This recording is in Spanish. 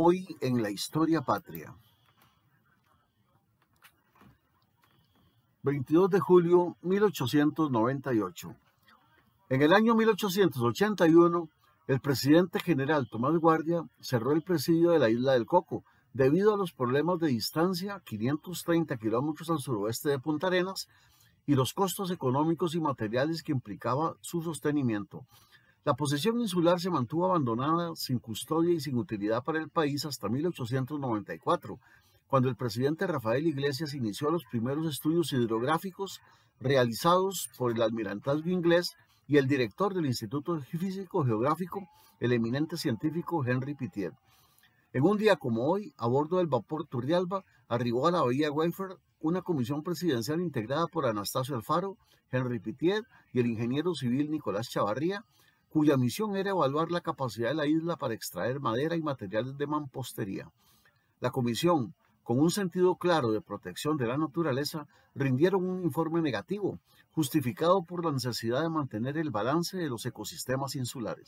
Hoy en la historia patria. 22 de julio 1898. En el año 1881, el presidente general Tomás Guardia cerró el presidio de la isla del Coco debido a los problemas de distancia, 530 kilómetros al suroeste de Punta Arenas, y los costos económicos y materiales que implicaba su sostenimiento. La posesión insular se mantuvo abandonada, sin custodia y sin utilidad para el país hasta 1894, cuando el presidente Rafael Iglesias inició los primeros estudios hidrográficos realizados por el almirantazgo inglés y el director del Instituto Físico Geográfico, el eminente científico Henry Pittier. En un día como hoy, a bordo del vapor Turrialba, arribó a la bahía Waifer una comisión presidencial integrada por Anastasio Alfaro, Henry Pitier, y el ingeniero civil Nicolás Chavarría, cuya misión era evaluar la capacidad de la isla para extraer madera y materiales de mampostería. La comisión, con un sentido claro de protección de la naturaleza, rindieron un informe negativo, justificado por la necesidad de mantener el balance de los ecosistemas insulares.